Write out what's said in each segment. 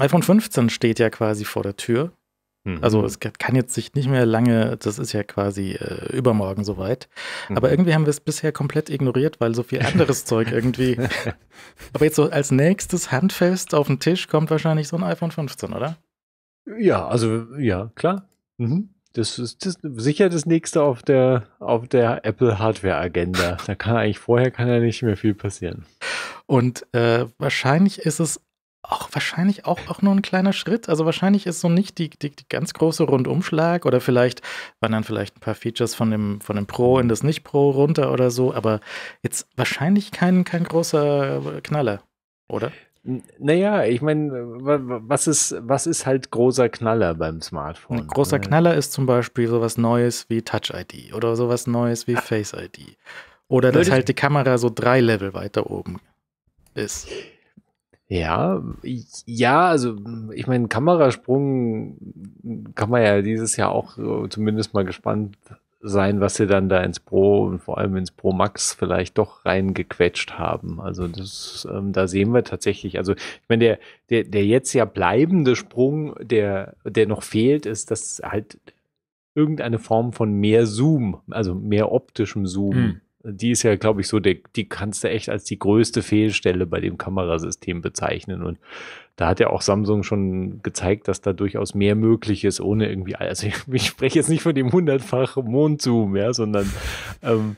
iPhone 15 steht ja quasi vor der Tür. Mhm. Also es kann jetzt sich nicht mehr lange, das ist ja quasi äh, übermorgen soweit. Mhm. Aber irgendwie haben wir es bisher komplett ignoriert, weil so viel anderes Zeug irgendwie. Aber jetzt so als nächstes handfest auf den Tisch kommt wahrscheinlich so ein iPhone 15, oder? Ja, also ja, klar. Mhm. Das ist, das sicher das nächste auf der, auf der Apple Hardware Agenda. Da kann eigentlich vorher kann ja nicht mehr viel passieren. Und äh, wahrscheinlich ist es auch wahrscheinlich auch, auch nur ein kleiner Schritt. Also wahrscheinlich ist so nicht die, die, die, ganz große Rundumschlag oder vielleicht waren dann vielleicht ein paar Features von dem, von dem Pro in das Nicht-Pro runter oder so, aber jetzt wahrscheinlich kein, kein großer äh, Knaller, oder? Naja, ich meine, was ist, was ist halt großer Knaller beim Smartphone? Ein großer ne? Knaller ist zum Beispiel sowas Neues wie Touch-ID oder sowas Neues wie ah. Face-ID. Oder dass halt die Kamera so drei Level weiter oben ist. Ja, ja, also ich meine, Kamerasprung kann man ja dieses Jahr auch äh, zumindest mal gespannt sein, was sie dann da ins Pro und vor allem ins Pro Max vielleicht doch reingequetscht haben. Also das, ähm, da sehen wir tatsächlich. Also ich meine, der, der, der jetzt ja bleibende Sprung, der, der noch fehlt, ist, dass halt irgendeine Form von mehr Zoom, also mehr optischem Zoom hm die ist ja, glaube ich, so, der, die kannst du echt als die größte Fehlstelle bei dem Kamerasystem bezeichnen. Und da hat ja auch Samsung schon gezeigt, dass da durchaus mehr möglich ist, ohne irgendwie, also ich, ich spreche jetzt nicht von dem hundertfach Mondzoom, ja, sondern ähm,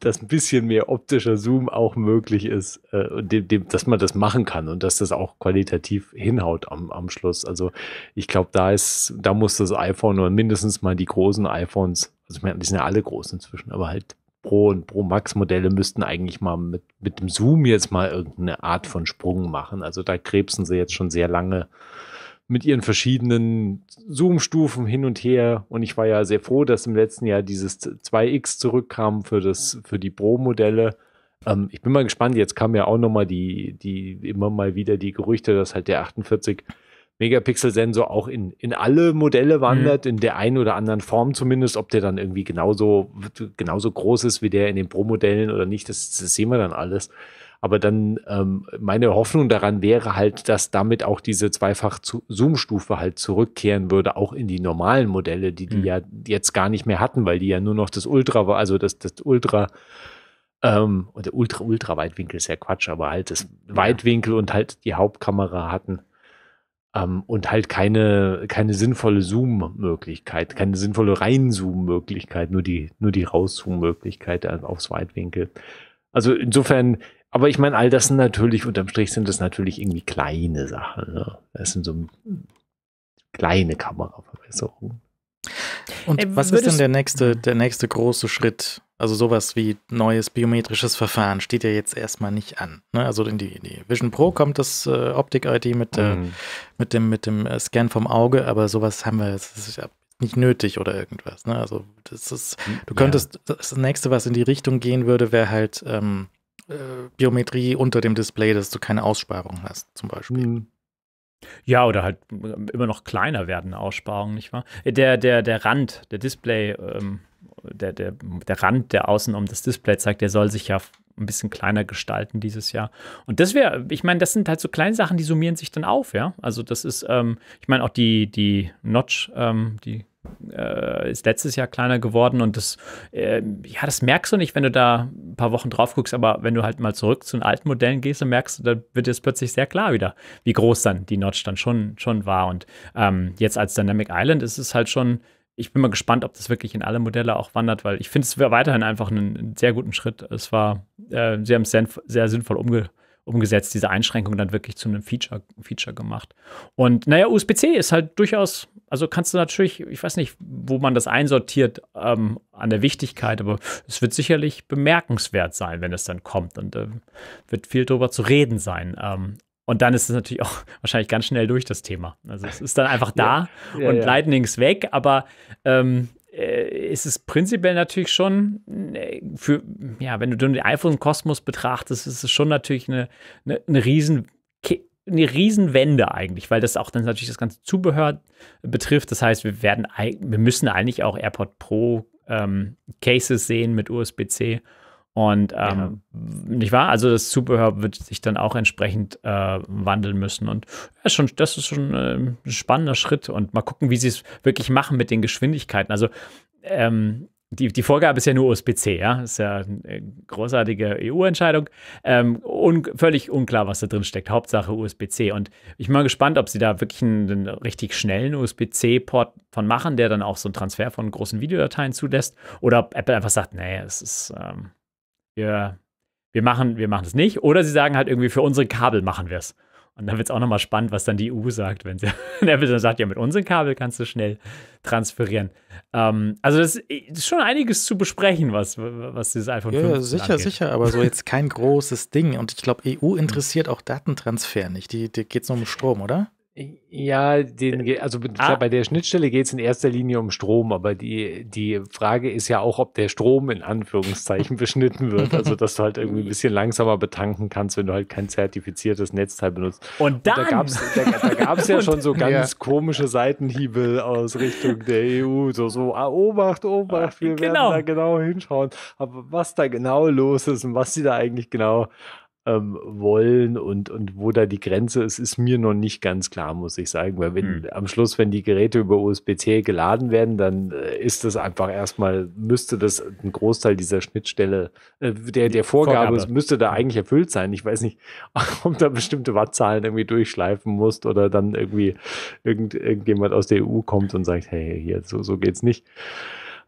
dass ein bisschen mehr optischer Zoom auch möglich ist äh, und dem, dem, dass man das machen kann und dass das auch qualitativ hinhaut am, am Schluss. Also ich glaube, da ist, da muss das iPhone oder mindestens mal die großen iPhones, also ich meine, die sind ja alle groß inzwischen, aber halt Pro und Pro Max Modelle müssten eigentlich mal mit, mit dem Zoom jetzt mal irgendeine Art von Sprung machen. Also da krebsen sie jetzt schon sehr lange mit ihren verschiedenen Zoom-Stufen hin und her. Und ich war ja sehr froh, dass im letzten Jahr dieses 2X zurückkam für, das, für die Pro-Modelle. Ähm, ich bin mal gespannt, jetzt kam ja auch nochmal die, die, immer mal wieder die Gerüchte, dass halt der 48 Megapixel-Sensor auch in, in alle Modelle mhm. wandert, mhm. in der einen oder anderen Form zumindest, ob der dann irgendwie genauso, genauso groß ist wie der in den Pro-Modellen oder nicht, das, das, sehen wir dann alles. Aber dann ähm, meine Hoffnung daran wäre halt, dass damit auch diese zweifach Zoom-Stufe halt zurückkehren würde, auch in die normalen Modelle, die die mhm. ja jetzt gar nicht mehr hatten, weil die ja nur noch das Ultra war, also das, das Ultra ähm, oder Ultra-Ultra-Weitwinkel ist ja Quatsch, aber halt das Weitwinkel und halt die Hauptkamera hatten. Ähm, und halt keine, keine sinnvolle Zoom-Möglichkeit, keine sinnvolle reinzoom möglichkeit nur die, nur die rauszoom möglichkeit äh, aufs Weitwinkel. Also insofern, aber ich meine, all das sind natürlich, unterm Strich sind das natürlich irgendwie kleine Sachen. Ne? Das sind so kleine Kameraverbesserungen. Und Ey, was ist denn der nächste, der nächste große Schritt? Also sowas wie neues biometrisches Verfahren steht ja jetzt erstmal nicht an. Ne? Also in die, die, Vision Pro kommt das äh, Optik-ID mit, äh, mhm. mit, dem, mit dem äh, Scan vom Auge, aber sowas haben wir, das ist ja nicht nötig oder irgendwas. Ne? Also das ist, hm, du könntest, ja. das nächste, was in die Richtung gehen würde, wäre halt ähm, äh, Biometrie unter dem Display, dass du keine Aussparung hast, zum Beispiel. Mhm. Ja, oder halt äh, immer noch kleiner werden Aussparungen, nicht wahr? Der, der, der Rand, der Display, ähm, der, der, der Rand, der außen um das Display zeigt, der soll sich ja ein bisschen kleiner gestalten dieses Jahr. Und das wäre, ich meine, das sind halt so kleine Sachen, die summieren sich dann auf, ja. Also das ist, ähm, ich meine, auch die, die Notch, ähm, die äh, ist letztes Jahr kleiner geworden und das, äh, ja, das merkst du nicht, wenn du da ein paar Wochen drauf guckst, aber wenn du halt mal zurück zu den alten Modellen gehst, dann merkst du, dann wird es plötzlich sehr klar wieder, wie groß dann die Notch dann schon, schon war. Und ähm, jetzt als Dynamic Island ist es halt schon, ich bin mal gespannt, ob das wirklich in alle Modelle auch wandert, weil ich finde es weiterhin einfach einen, einen, sehr guten Schritt. Es war, äh, sie haben es sehr, sehr sinnvoll umge umgesetzt, diese Einschränkung dann wirklich zu einem Feature, Feature gemacht. Und naja, USB-C ist halt durchaus, also kannst du natürlich, ich weiß nicht, wo man das einsortiert ähm, an der Wichtigkeit, aber es wird sicherlich bemerkenswert sein, wenn es dann kommt und äh, wird viel darüber zu reden sein, ähm, und dann ist es natürlich auch wahrscheinlich ganz schnell durch das Thema. Also es ist dann einfach da ja, ja, und ja. Lightning ist weg, aber ähm, äh, ist es prinzipiell natürlich schon äh, für, ja, wenn du den iPhone-Kosmos betrachtest, ist es schon natürlich eine, eine, eine riesen eine Riesenwende eigentlich, weil das auch dann natürlich das ganze Zubehör betrifft. Das heißt, wir werden, wir müssen eigentlich auch AirPod Pro ähm, Cases sehen mit USB-C und ähm, ja. nicht wahr? Also das Zubehör wird sich dann auch entsprechend äh, wandeln müssen. Und ja, schon, das ist schon äh, ein spannender Schritt. Und mal gucken, wie sie es wirklich machen mit den Geschwindigkeiten. Also ähm, die, die Vorgabe ist ja nur USB-C, ja. Ist ja eine äh, großartige EU-Entscheidung. Ähm, un völlig unklar, was da drin steckt. Hauptsache USB-C. Und ich bin mal gespannt, ob sie da wirklich einen, einen richtig schnellen USB-C-Port von machen, der dann auch so einen Transfer von großen Videodateien zulässt. Oder ob Apple einfach sagt, nee, es ist. Ähm wir, wir machen wir machen es nicht. Oder sie sagen halt irgendwie, für unsere Kabel machen wir es. Und dann wird es auch nochmal spannend, was dann die EU sagt, wenn sie Apple dann sagt, ja, mit unseren Kabel kannst du schnell transferieren. Ähm, also das äh, ist schon einiges zu besprechen, was, was dieses iPhone 5 ja, sicher, angeht. sicher, aber so jetzt kein großes Ding. Und ich glaube, EU mhm. interessiert auch Datentransfer nicht. Die, die geht es nur um Strom, oder? Ja, den, äh, also ah. bei der Schnittstelle geht es in erster Linie um Strom, aber die, die Frage ist ja auch, ob der Strom in Anführungszeichen beschnitten wird. Also, dass du halt irgendwie ein bisschen langsamer betanken kannst, wenn du halt kein zertifiziertes Netzteil benutzt. Und, dann? Und da gab es da, da gab's ja schon so ganz ja. komische Seitenhiebe aus Richtung der EU. So, so, ah, Obacht, Obacht, ah, wir genau. werden da genau hinschauen. Aber was da genau los ist und was sie da eigentlich genau ähm, wollen und, und wo da die Grenze ist, ist mir noch nicht ganz klar, muss ich sagen. Weil wenn hm. am Schluss, wenn die Geräte über USB-C geladen werden, dann äh, ist das einfach erstmal, müsste das ein Großteil dieser Schnittstelle, äh, der, der Vorgabe, Vorgabe. müsste da eigentlich erfüllt sein. Ich weiß nicht, ob da bestimmte Wattzahlen irgendwie durchschleifen musst oder dann irgendwie irgend, irgendjemand aus der EU kommt und sagt, hey, hier, so, so geht's nicht.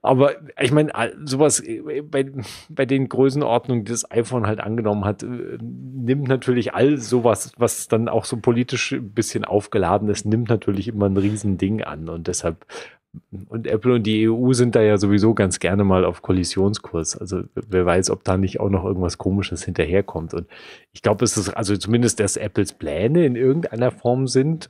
Aber ich meine, äh, sowas äh, bei, bei den Größenordnungen, die das iPhone halt angenommen hat, äh, nimmt natürlich all sowas, was dann auch so politisch ein bisschen aufgeladen ist, nimmt natürlich immer ein Riesending an. Und deshalb und Apple und die EU sind da ja sowieso ganz gerne mal auf Kollisionskurs. Also wer weiß, ob da nicht auch noch irgendwas Komisches hinterherkommt. Und ich glaube, es ist also zumindest, dass Apples Pläne in irgendeiner Form sind,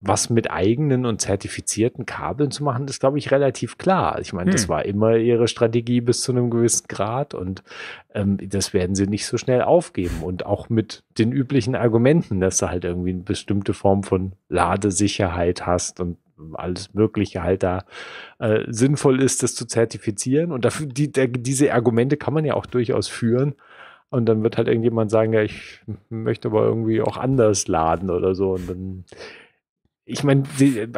was mit eigenen und zertifizierten Kabeln zu machen, ist, glaube ich, relativ klar. Ich meine, hm. das war immer ihre Strategie bis zu einem gewissen Grad und ähm, das werden sie nicht so schnell aufgeben. Und auch mit den üblichen Argumenten, dass du halt irgendwie eine bestimmte Form von Ladesicherheit hast und alles Mögliche halt da äh, sinnvoll ist, das zu zertifizieren. Und dafür, die, der, diese Argumente kann man ja auch durchaus führen. Und dann wird halt irgendjemand sagen, ja, ich möchte aber irgendwie auch anders laden oder so. Und dann ich meine,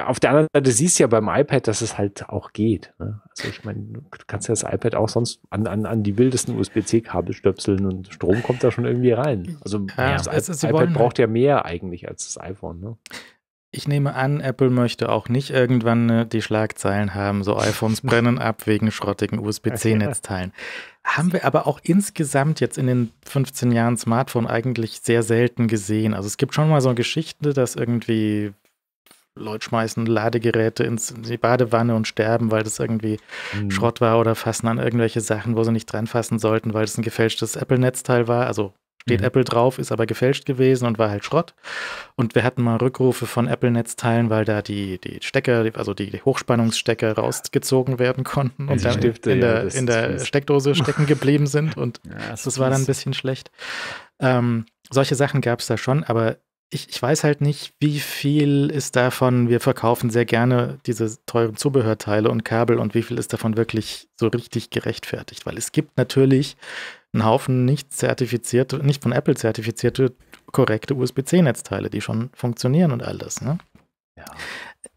auf der anderen Seite siehst du ja beim iPad, dass es halt auch geht. Ne? Also ich meine, du kannst ja das iPad auch sonst an, an, an die wildesten USB-C-Kabel stöpseln und Strom kommt da schon irgendwie rein. Also ja, das also, iPad wollen, braucht halt ja mehr eigentlich als das iPhone. Ne? Ich nehme an, Apple möchte auch nicht irgendwann äh, die Schlagzeilen haben, so iPhones brennen ab wegen schrottigen USB-C-Netzteilen. haben wir aber auch insgesamt jetzt in den 15 Jahren Smartphone eigentlich sehr selten gesehen. Also es gibt schon mal so Geschichten, dass irgendwie Leute schmeißen Ladegeräte ins, in die Badewanne und sterben, weil das irgendwie mhm. Schrott war oder fassen an irgendwelche Sachen, wo sie nicht dran fassen sollten, weil es ein gefälschtes Apple-Netzteil war. Also steht mhm. Apple drauf, ist aber gefälscht gewesen und war halt Schrott. Und wir hatten mal Rückrufe von Apple-Netzteilen, weil da die, die Stecker, also die, Hochspannungsstecker rausgezogen werden konnten und dann Stifte, in, der, in der Steckdose stecken geblieben sind. Und ja, das, das war dann ein bisschen schlecht. Ähm, solche Sachen gab es da schon, aber ich, ich weiß halt nicht, wie viel ist davon, wir verkaufen sehr gerne diese teuren Zubehörteile und Kabel und wie viel ist davon wirklich so richtig gerechtfertigt. Weil es gibt natürlich einen Haufen nicht zertifizierte, nicht von Apple zertifizierte, korrekte USB-C-Netzteile, die schon funktionieren und all das. Ne? Ja.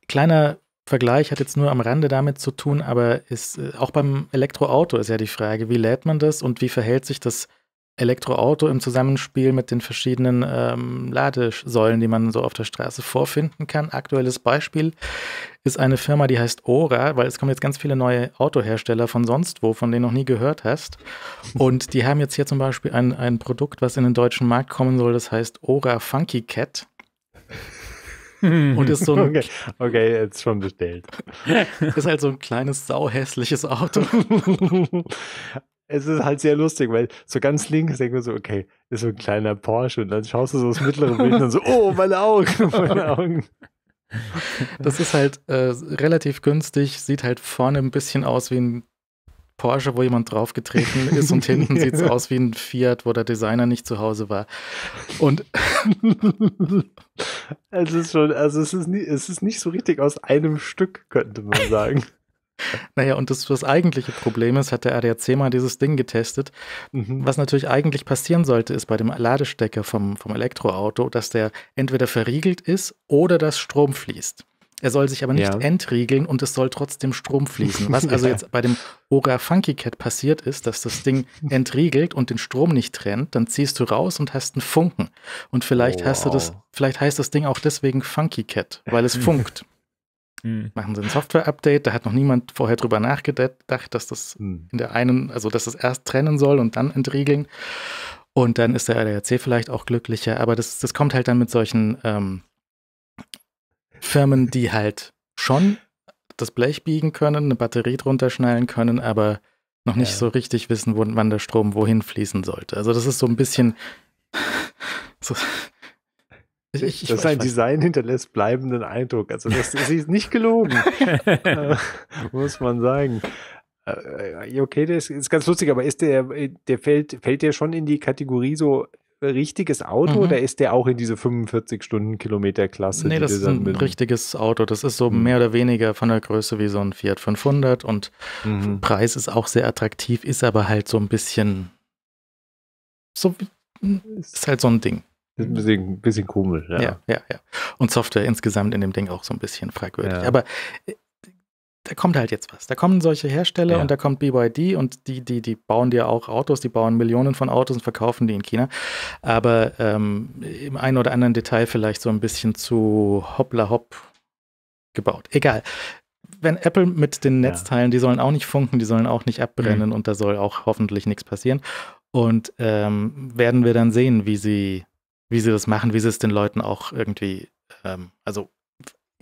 Kleiner Vergleich hat jetzt nur am Rande damit zu tun, aber ist äh, auch beim Elektroauto ist ja die Frage, wie lädt man das und wie verhält sich das Elektroauto im Zusammenspiel mit den verschiedenen ähm, Ladesäulen, die man so auf der Straße vorfinden kann. Aktuelles Beispiel ist eine Firma, die heißt Ora, weil es kommen jetzt ganz viele neue Autohersteller von sonst wo, von denen du noch nie gehört hast. Und die haben jetzt hier zum Beispiel ein, ein Produkt, was in den deutschen Markt kommen soll, das heißt Ora Funky Cat. Und ist so ein. Okay, okay jetzt schon bestellt. Ist halt so ein kleines, sauhässliches Auto. es ist halt sehr lustig, weil so ganz links denkt man so, okay, ist so ein kleiner Porsche und dann schaust du so das mittlere Bild und dann so, oh, meine Augen, meine Augen. Das ist halt äh, relativ günstig, sieht halt vorne ein bisschen aus wie ein Porsche, wo jemand draufgetreten ist und hinten sieht es aus wie ein Fiat, wo der Designer nicht zu Hause war. Und es ist schon, also es ist, nie, es ist nicht so richtig aus einem Stück, könnte man sagen. Naja, und das, das eigentliche Problem ist, hat der ADAC mal dieses Ding getestet. Mhm. Was natürlich eigentlich passieren sollte, ist bei dem Ladestecker vom, vom Elektroauto, dass der entweder verriegelt ist oder dass Strom fließt. Er soll sich aber nicht ja. entriegeln und es soll trotzdem Strom fließen. Was also jetzt bei dem Ora Funky Cat passiert ist, dass das Ding entriegelt und den Strom nicht trennt, dann ziehst du raus und hast einen Funken. Und vielleicht wow. hast du das, vielleicht heißt das Ding auch deswegen Funky Cat, weil es funkt hm. machen sie ein Software-Update. Da hat noch niemand vorher drüber nachgedacht, dass das hm. in der einen, also dass das erst trennen soll und dann entriegeln. Und dann ist der ADAC vielleicht auch glücklicher. Aber das, das kommt halt dann mit solchen ähm, Firmen, die halt schon das Blech biegen können, eine Batterie drunter schnallen können, aber noch nicht ja. so richtig wissen, wann der Strom wohin fließen sollte. Also das ist so ein bisschen so, ich, ich, dass sein Design hinterlässt bleibenden Eindruck. Also das, das ist nicht gelogen, äh, muss man sagen. Äh, okay, das ist ganz lustig, aber ist der, der fällt, fällt der schon in die Kategorie so richtiges Auto mhm. oder ist der auch in diese 45 Stunden Kilometer Klasse? Nee, das ist ein mit... richtiges Auto. Das ist so mhm. mehr oder weniger von der Größe wie so ein Fiat 500 und mhm. Preis ist auch sehr attraktiv, ist aber halt so ein bisschen so ist halt so ein Ding. Ein bisschen, bisschen komisch, ja. ja. Ja, ja, Und Software insgesamt in dem Ding auch so ein bisschen fragwürdig. Ja. Aber äh, da kommt halt jetzt was. Da kommen solche Hersteller ja. und da kommt BYD und die, die, die bauen dir auch Autos, die bauen Millionen von Autos und verkaufen die in China. Aber ähm, im einen oder anderen Detail vielleicht so ein bisschen zu hoppla hopp gebaut. Egal. Wenn Apple mit den Netzteilen, die sollen auch nicht funken, die sollen auch nicht abbrennen mhm. und da soll auch hoffentlich nichts passieren. Und ähm, werden wir dann sehen, wie sie wie sie das machen, wie sie es den Leuten auch irgendwie, ähm, also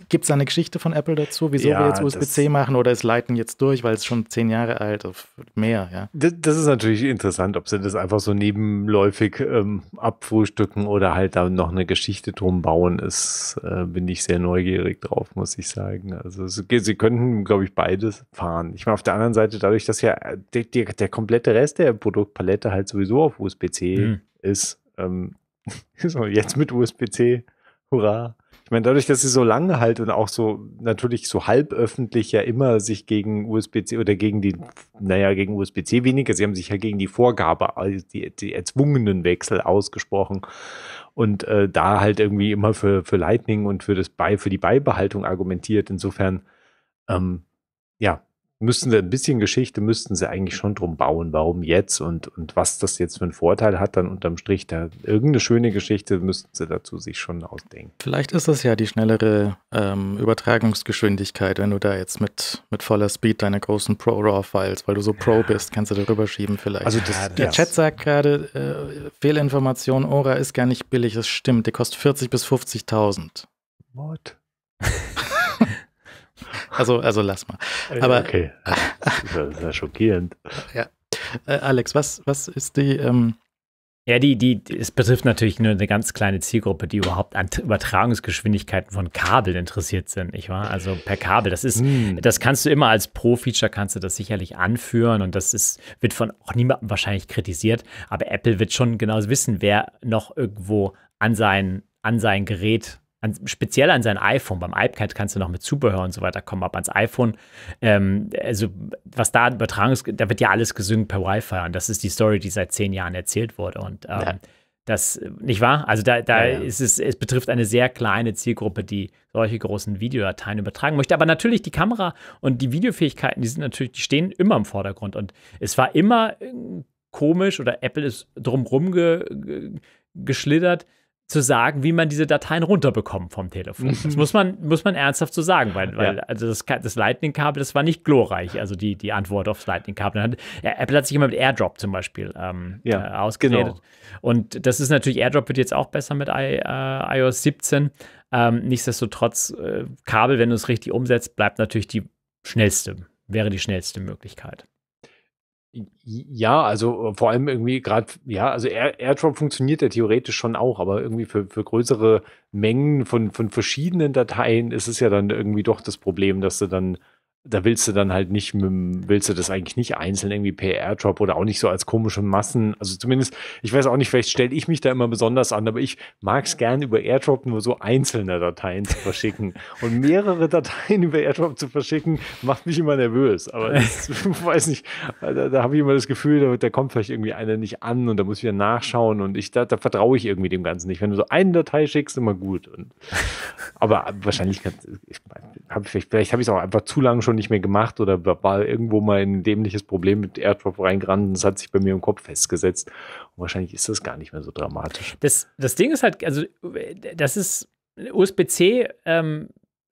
gibt es eine Geschichte von Apple dazu, wieso ja, wir jetzt USB-C machen oder es leiten jetzt durch, weil es schon zehn Jahre alt ist, mehr, ja? Das, das, ist natürlich interessant, ob sie das einfach so nebenläufig ähm, abfrühstücken oder halt da noch eine Geschichte drum bauen, ist, äh, bin ich sehr neugierig drauf, muss ich sagen. Also sie könnten, glaube ich, beides fahren. Ich meine, auf der anderen Seite, dadurch, dass ja der, äh, der, der komplette Rest der Produktpalette halt sowieso auf USB-C mhm. ist, ähm, so, jetzt mit USB-C. Hurra. Ich meine, dadurch, dass sie so lange halt und auch so natürlich so halb öffentlich ja immer sich gegen USB-C oder gegen die, naja, gegen USB-C weniger, sie haben sich ja gegen die Vorgabe, also die, die erzwungenen Wechsel ausgesprochen und äh, da halt irgendwie immer für, für Lightning und für, das Bei, für die Beibehaltung argumentiert. Insofern, ähm, ja, müssen sie ein bisschen Geschichte, müssten sie eigentlich schon drum bauen, warum jetzt und, und was das jetzt für einen Vorteil hat, dann unterm Strich, da irgendeine schöne Geschichte müssten sie dazu sich schon ausdenken. Vielleicht ist es ja die schnellere ähm, Übertragungsgeschwindigkeit, wenn du da jetzt mit, mit voller Speed deine großen Pro-RAW-Files, weil du so Pro ja. bist, kannst du darüber schieben vielleicht. Also das, ja, der das. Chat sagt gerade, äh, Fehlinformation, Ora ist gar nicht billig, das stimmt, der kostet 40 bis 50.000. What? Also, also lass mal. Aber, okay. Das ist ja schockierend. Ja. Äh, Alex, was, was ist die. Ähm ja, die, die, es betrifft natürlich nur eine ganz kleine Zielgruppe, die überhaupt an Übertragungsgeschwindigkeiten von Kabel interessiert sind, nicht wahr? Also per Kabel. Das ist, mm. das kannst du immer als Pro-Feature kannst du das sicherlich anführen und das ist, wird von auch niemandem wahrscheinlich kritisiert, aber Apple wird schon genau wissen, wer noch irgendwo an sein, an sein Gerät an, speziell an sein iPhone, beim iPad kannst du noch mit Zubehör und so weiter kommen, aber ans iPhone, ähm, also was da übertragen ist, da wird ja alles gesynkt per Wi-Fi und das ist die Story, die seit zehn Jahren erzählt wurde und ähm, ja. das, nicht wahr? Also da, da ja, ja. ist es, es betrifft eine sehr kleine Zielgruppe, die solche großen Videodateien übertragen möchte, aber natürlich die Kamera und die Videofähigkeiten, die sind natürlich, die stehen immer im Vordergrund und es war immer äh, komisch oder Apple ist drumrum ge, ge geschlittert, zu sagen, wie man diese Dateien runterbekommt vom Telefon. Das mhm. muss man, muss man ernsthaft so sagen, weil, weil ja. also das, das Lightning-Kabel, das war nicht glorreich, also die, die Antwort aufs Lightning-Kabel. Apple hat sich immer mit AirDrop zum Beispiel ähm, ja, äh, ausgeredet. Genau. Und das ist natürlich, AirDrop wird jetzt auch besser mit I, äh, iOS 17. Ähm, nichtsdestotrotz, äh, Kabel, wenn du es richtig umsetzt, bleibt natürlich die schnellste, wäre die schnellste Möglichkeit. Ja, also äh, vor allem irgendwie gerade, ja, also Air, AirDrop funktioniert ja theoretisch schon auch, aber irgendwie für, für größere Mengen von, von verschiedenen Dateien ist es ja dann irgendwie doch das Problem, dass du dann da willst du dann halt nicht, mit, willst du das eigentlich nicht einzeln irgendwie per Airdrop oder auch nicht so als komische Massen. Also zumindest, ich weiß auch nicht, vielleicht stelle ich mich da immer besonders an, aber ich mag es gern über Airdrop nur so einzelne Dateien zu verschicken. Und mehrere Dateien über Airdrop zu verschicken, macht mich immer nervös. Aber ich weiß nicht, da, da habe ich immer das Gefühl, da, da, kommt vielleicht irgendwie einer nicht an und da muss ich wieder nachschauen und ich, da, da vertraue ich irgendwie dem Ganzen nicht. Wenn du so eine Datei schickst, immer gut. Und, aber wahrscheinlich, ich, ich, hab, vielleicht, vielleicht habe ich es auch einfach zu lange schon schon nicht mehr gemacht oder war irgendwo mal ein dämliches Problem mit Airdrop reingerannt und es hat sich bei mir im Kopf festgesetzt. Und wahrscheinlich ist das gar nicht mehr so dramatisch. Das, das Ding ist halt, also das ist USB-C, ähm,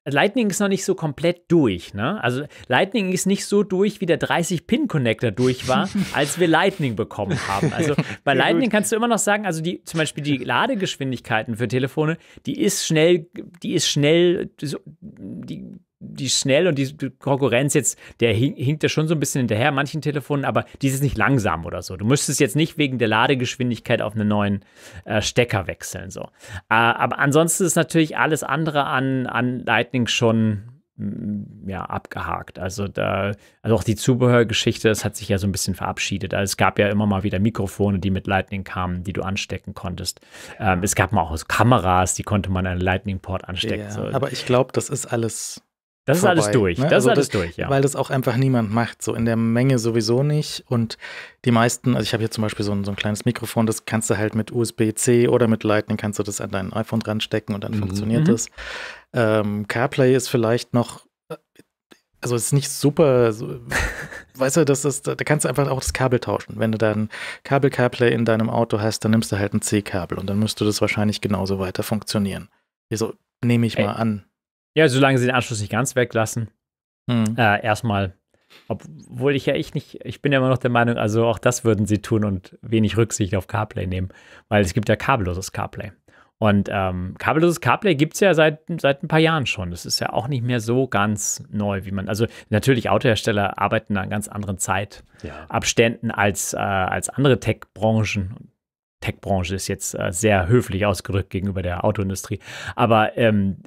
Lightning ist noch nicht so komplett durch. Ne? Also Lightning ist nicht so durch, wie der 30-Pin-Connector durch war, als wir Lightning bekommen haben. Also bei Lightning kannst du immer noch sagen, also die, zum Beispiel die Ladegeschwindigkeiten für Telefone, die ist schnell, die ist schnell, die die schnell und die Konkurrenz jetzt, der hinkt ja schon so ein bisschen hinterher manchen Telefonen, aber die ist nicht langsam oder so. Du müsstest jetzt nicht wegen der Ladegeschwindigkeit auf einen neuen äh, Stecker wechseln. So. Äh, aber ansonsten ist natürlich alles andere an, an Lightning schon mm, ja, abgehakt. Also da, also auch die Zubehörgeschichte, das hat sich ja so ein bisschen verabschiedet. Also es gab ja immer mal wieder Mikrofone, die mit Lightning kamen, die du anstecken konntest. Ähm, es gab mal auch Kameras, die konnte man an Lightning-Port anstecken. Ja, so. Aber ich glaube, das ist alles das vorbei, ist alles durch. Ne? Das also ist alles das, durch, ja. Weil das auch einfach niemand macht. So in der Menge sowieso nicht. Und die meisten, also ich habe hier zum Beispiel so ein, so ein, kleines Mikrofon, das kannst du halt mit USB-C oder mit Lightning kannst du das an dein iPhone ranstecken und dann mhm. funktioniert mhm. das. Ähm, CarPlay ist vielleicht noch, also ist nicht super, so, weißt du, das ist, da kannst du einfach auch das Kabel tauschen. Wenn du dann Kabel CarPlay in deinem Auto hast, dann nimmst du halt ein C-Kabel und dann müsste das wahrscheinlich genauso weiter funktionieren. Wieso also nehme ich Ey. mal an. Ja, solange sie den Anschluss nicht ganz weglassen. Hm. Äh, erstmal. Obwohl ich ja ich nicht, ich bin ja immer noch der Meinung, also auch das würden sie tun und wenig Rücksicht auf CarPlay nehmen, weil es gibt ja kabelloses CarPlay. Und ähm, kabelloses CarPlay gibt es ja seit, seit ein paar Jahren schon. Das ist ja auch nicht mehr so ganz neu, wie man. Also natürlich, Autohersteller arbeiten an ganz anderen Zeitabständen ja. als, äh, als andere Tech-Branchen. Tech-Branche ist jetzt äh, sehr höflich ausgedrückt gegenüber der Autoindustrie. Aber ähm,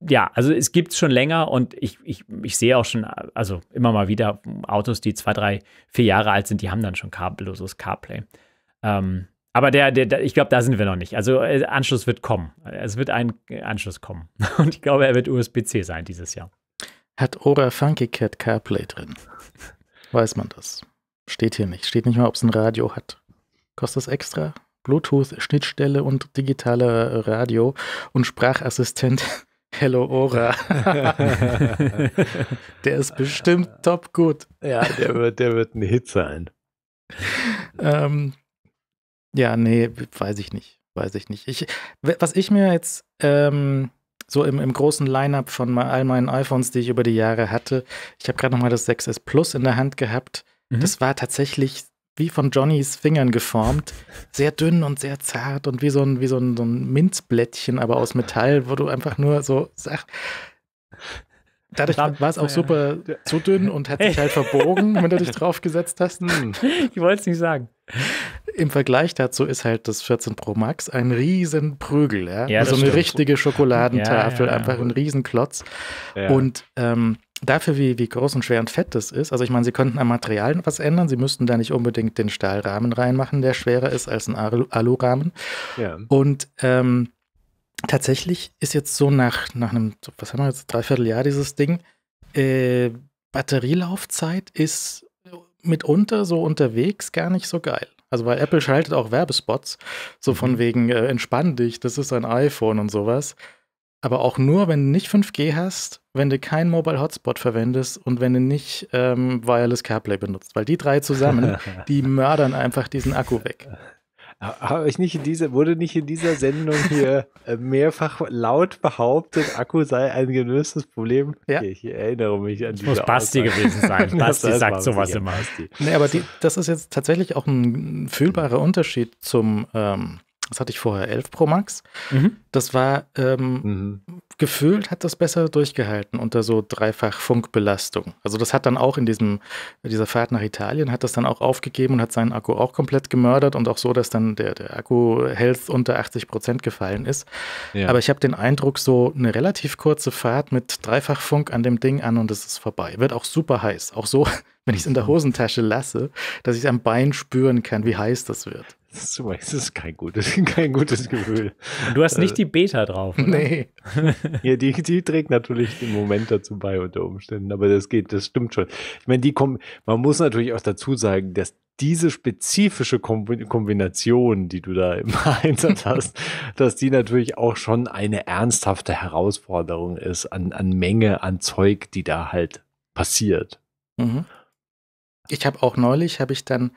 ja, also es gibt es schon länger und ich, ich, ich sehe auch schon, also immer mal wieder Autos, die zwei, drei, vier Jahre alt sind, die haben dann schon kabelloses CarPlay. Ähm, aber der, der, der ich glaube, da sind wir noch nicht. Also äh, Anschluss wird kommen. Es wird ein Anschluss kommen. Und ich glaube, er wird USB-C sein dieses Jahr. Hat Ora Funky Cat CarPlay drin? Weiß man das? Steht hier nicht. Steht nicht mal, ob es ein Radio hat. Kostet das extra? Bluetooth, Schnittstelle und digitale äh, Radio und Sprachassistent Hello Ora. der ist bestimmt top gut. Ja, der wird, der wird ein Hit sein. Ähm, ja, nee, weiß ich nicht. Weiß ich nicht. Ich, was ich mir jetzt ähm, so im, im großen Line-up von all meinen iPhones, die ich über die Jahre hatte, ich habe gerade nochmal das 6S Plus in der Hand gehabt. Mhm. Das war tatsächlich wie von Johnnys Fingern geformt. Sehr dünn und sehr zart und wie so ein, wie so ein, so ein Minzblättchen, aber aus Metall, wo du einfach nur so sagst. Dadurch war es auch super zu dünn und hat sich halt verbogen, wenn du dich draufgesetzt hast. Hm. Ich wollte es nicht sagen. Im Vergleich dazu ist halt das 14 Pro Max ein Riesenprügel. Prügel, ja? ja also eine stimmt. richtige Schokoladentafel, ja, ja, einfach ein Riesenklotz. Und ähm, dafür, wie, wie groß und schwer und fett das ist, also ich meine, sie könnten am Material was ändern, sie müssten da nicht unbedingt den Stahlrahmen reinmachen, der schwerer ist als ein Alurahmen. Ja. Und ähm, tatsächlich ist jetzt so nach, nach einem, was haben wir jetzt, dreiviertel Jahr dieses Ding, äh, Batterielaufzeit ist mitunter so unterwegs gar nicht so geil. Also weil Apple schaltet auch Werbespots, so von mhm. wegen äh, entspann dich, das ist ein iPhone und sowas. Aber auch nur, wenn du nicht 5G hast, wenn du keinen Mobile Hotspot verwendest und wenn du nicht ähm, Wireless CarPlay benutzt. Weil die drei zusammen, die mördern einfach diesen Akku weg. Habe ich nicht in dieser, wurde nicht in dieser Sendung hier äh, mehrfach laut behauptet, Akku sei ein gelöstes Problem? Ja. Ich erinnere mich an die. diese Muss Basti Aussage. gewesen sein. Basti sagt sowas immer. Nee, aber die, das ist jetzt tatsächlich auch ein fühlbarer Unterschied zum ähm, das hatte ich vorher, 11 Pro Max. Mhm. Das war ähm, mhm. gefühlt, hat das besser durchgehalten unter so dreifach Funkbelastung. Also das hat dann auch in diesem, dieser Fahrt nach Italien, hat das dann auch aufgegeben und hat seinen Akku auch komplett gemördert und auch so, dass dann der, der Akku Health unter 80 Prozent gefallen ist. Ja. Aber ich habe den Eindruck, so eine relativ kurze Fahrt mit dreifach Funk an dem Ding an und es ist vorbei. Wird auch super heiß. Auch so, wenn ich es in der mhm. Hosentasche lasse, dass ich es am Bein spüren kann, wie heiß das wird. Das ist, das ist kein gutes, kein gutes Gefühl. Und du hast nicht äh, die Beta drauf. Oder? Nee. ja, die, die trägt natürlich den Moment dazu bei unter Umständen, aber das geht, das stimmt schon. Ich meine, die kommen, man muss natürlich auch dazu sagen, dass diese spezifische Kombination, die du da im Einsatz hast, dass die natürlich auch schon eine ernsthafte Herausforderung ist an, an Menge an Zeug, die da halt passiert. Mhm. Ich habe auch neulich, habe ich dann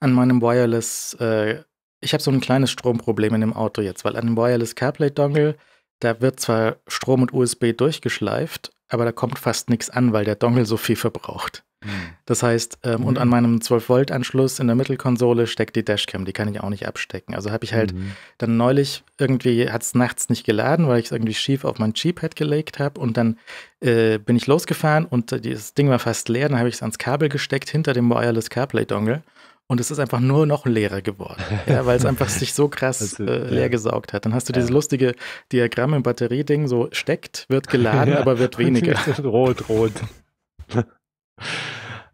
an meinem Wireless, äh, ich habe so ein kleines Stromproblem in dem Auto jetzt, weil an dem Wireless CarPlay Dongle, da wird zwar Strom und USB durchgeschleift, aber da kommt fast nichts an, weil der Dongle so viel verbraucht. Hm. Das heißt, ähm, mhm. und an hm. meinem 12-Volt-Anschluss in der Mittelkonsole steckt die Dashcam, die kann ich auch nicht abstecken. Also habe ich halt mhm. dann neulich irgendwie, hat es nachts nicht geladen, weil ich es irgendwie schief auf mein G-Pad gelegt habe und dann äh, bin ich losgefahren und äh, das Ding war fast leer, dann habe ich es ans Kabel gesteckt hinter dem Wireless CarPlay-Dongle und es ist einfach nur noch leerer geworden, ja, weil es einfach sich so krass also, äh, leer gesaugt hat. Dann hast du dieses lustige Diagramm im Batterieding, so steckt, wird geladen, ja. aber wird weniger. Rot, rot.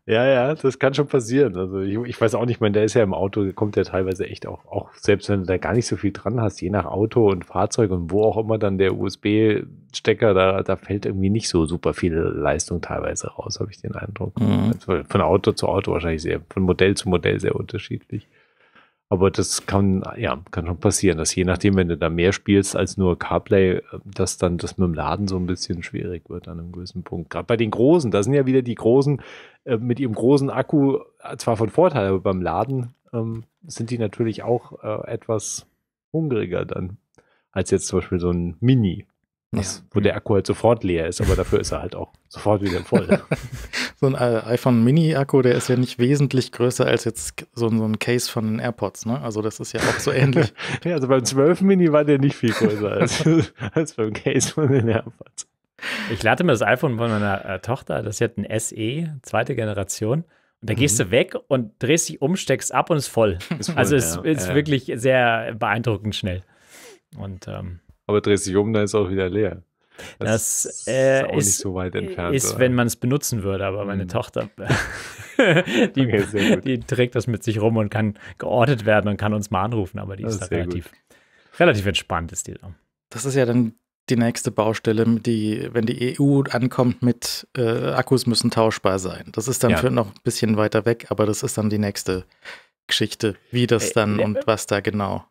Ja, ja, das kann schon passieren. Also ich, ich weiß auch nicht, man, der ist ja im Auto, kommt ja teilweise echt auch, auch selbst wenn du da gar nicht so viel dran hast, je nach Auto und Fahrzeug und wo auch immer dann der USB-Stecker, da, da fällt irgendwie nicht so super viel Leistung teilweise raus, habe ich den Eindruck. Mhm. Also von Auto zu Auto wahrscheinlich sehr, von Modell zu Modell sehr unterschiedlich. Aber das kann, ja, kann schon passieren, dass je nachdem, wenn du da mehr spielst als nur CarPlay, äh, dass dann das mit dem Laden so ein bisschen schwierig wird an einem gewissen Punkt. Gerade bei den Großen, da sind ja wieder die Großen äh, mit ihrem großen Akku äh, zwar von Vorteil, aber beim Laden ähm, sind die natürlich auch äh, etwas hungriger dann, als jetzt zum Beispiel so ein Mini. Was, ja. Wo der Akku halt sofort leer ist, aber dafür ist er halt auch sofort wieder voll. so ein äh, iPhone Mini-Akku, der ist ja nicht wesentlich größer als jetzt so, so ein Case von den AirPods, ne? Also das ist ja auch so ähnlich. ja, also beim 12 Mini war der nicht viel größer als, als beim Case von den AirPods. Ich lade mir das iPhone von meiner äh, Tochter, das ist jetzt ein SE, zweite Generation. Und da mhm. gehst du weg und drehst dich um, steckst ab und ist voll. Ist voll also es ja. ist, ist äh. wirklich sehr beeindruckend schnell. Und ähm, aber drehst sich um, dann ist auch wieder leer. Das, das äh, ist, auch ist, nicht so weit entfernt. Ist, oder? wenn man es benutzen würde, aber meine hm. Tochter, die, okay, die, trägt das mit sich rum und kann geortet werden und kann uns mal anrufen, aber die das ist, ist relativ, relativ entspannt, ist die da. Das ist ja dann die nächste Baustelle, die, wenn die EU ankommt mit äh, Akkus müssen tauschbar sein. Das ist dann ja. für noch ein bisschen weiter weg, aber das ist dann die nächste Geschichte, wie das dann äh, und was da genau.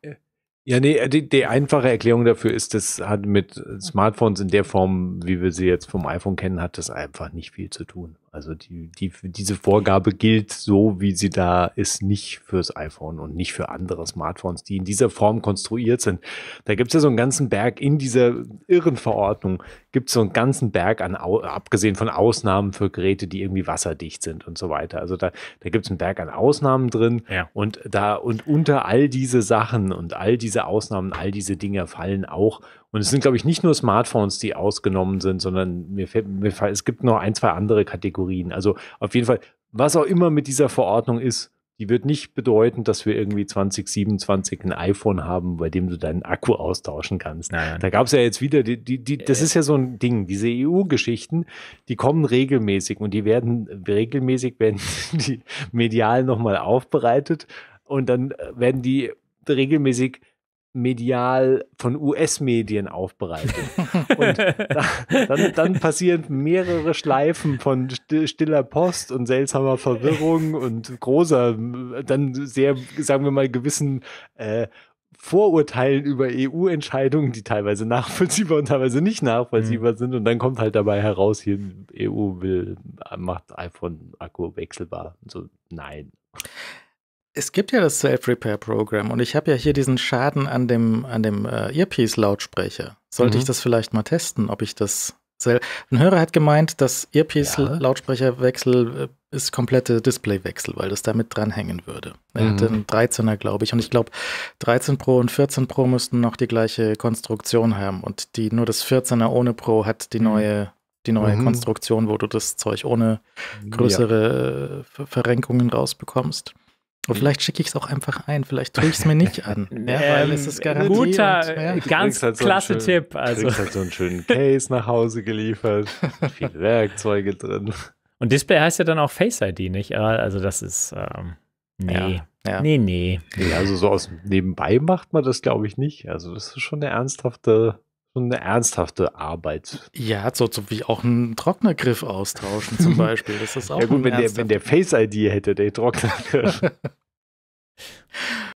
Ja, nee, äh, die, die, einfache Erklärung dafür ist, das hat mit Smartphones in der Form, wie wir sie jetzt vom iPhone kennen, hat das einfach nicht viel zu tun. Also die, die, diese Vorgabe gilt so, wie sie da ist, nicht fürs iPhone und nicht für andere Smartphones, die in dieser Form konstruiert sind. Da gibt es ja so einen ganzen Berg in dieser irren Verordnung, gibt es so einen ganzen Berg an, abgesehen von Ausnahmen für Geräte, die irgendwie wasserdicht sind und so weiter. Also da, da gibt es einen Berg an Ausnahmen drin ja. und da und unter all diese Sachen und all diese Ausnahmen, all diese Dinge fallen auch und es sind, glaube ich, nicht nur Smartphones, die ausgenommen sind, sondern mir fällt, mir fällt, es gibt noch ein, zwei andere Kategorien. Also auf jeden Fall, was auch immer mit dieser Verordnung ist, die wird nicht bedeuten, dass wir irgendwie 2027 ein iPhone haben, bei dem du deinen Akku austauschen kannst. Nein. Da gab es ja jetzt wieder, die, die, die, äh. das ist ja so ein Ding, diese EU-Geschichten, die kommen regelmäßig und die werden regelmäßig werden die medial nochmal aufbereitet und dann werden die regelmäßig medial von US-Medien aufbereitet. und da, dann, dann, passieren mehrere Schleifen von stiller Post und seltsamer Verwirrung und großer, dann sehr, sagen wir mal, gewissen äh, Vorurteilen über EU-Entscheidungen, die teilweise nachvollziehbar und teilweise nicht nachvollziehbar mhm. sind. Und dann kommt halt dabei heraus, hier EU will, macht iPhone-Akku wechselbar. Und so, nein es gibt ja das Self-Repair-Programm und ich habe ja hier diesen Schaden an dem, an dem äh, Earpiece-Lautsprecher. Sollte mhm. ich das vielleicht mal testen, ob ich das selber. Ein Hörer hat gemeint, dass Earpiece-Lautsprecherwechsel ja. Äh, ist komplette Displaywechsel, weil das damit dranhängen würde. Er mhm. hatte einen 13er, glaube ich. Und ich glaube, 13 Pro und 14 Pro müssten noch die gleiche Konstruktion haben. Und die nur das 14er ohne Pro hat die mhm. neue die neue mhm. Konstruktion, wo du das Zeug ohne größere ja. Äh, Verrenkungen rausbekommst. Und hm. vielleicht schicke ich es auch einfach ein, vielleicht tue ich es mir nicht an. ja, ähm, weil es ist garantiert. Guter, und, äh, ja. ganz halt so klasse schönen, Tipp. Also. Kriegst halt so einen schönen Case nach Hause geliefert, viele Werkzeuge drin. Und Display heißt ja dann auch Face ID, nicht? Also das ist, ähm, nee. Ja. nee. Nee, nee. Also so aus nebenbei macht man das, glaube ich, nicht. Also das ist schon eine ernsthafte eine ernsthafte Arbeit. Ja, so, so wie auch einen Trocknergriff austauschen zum Beispiel. Das ist auch ja gut, wenn der, wenn der Face-ID hätte, der Trocknergriff.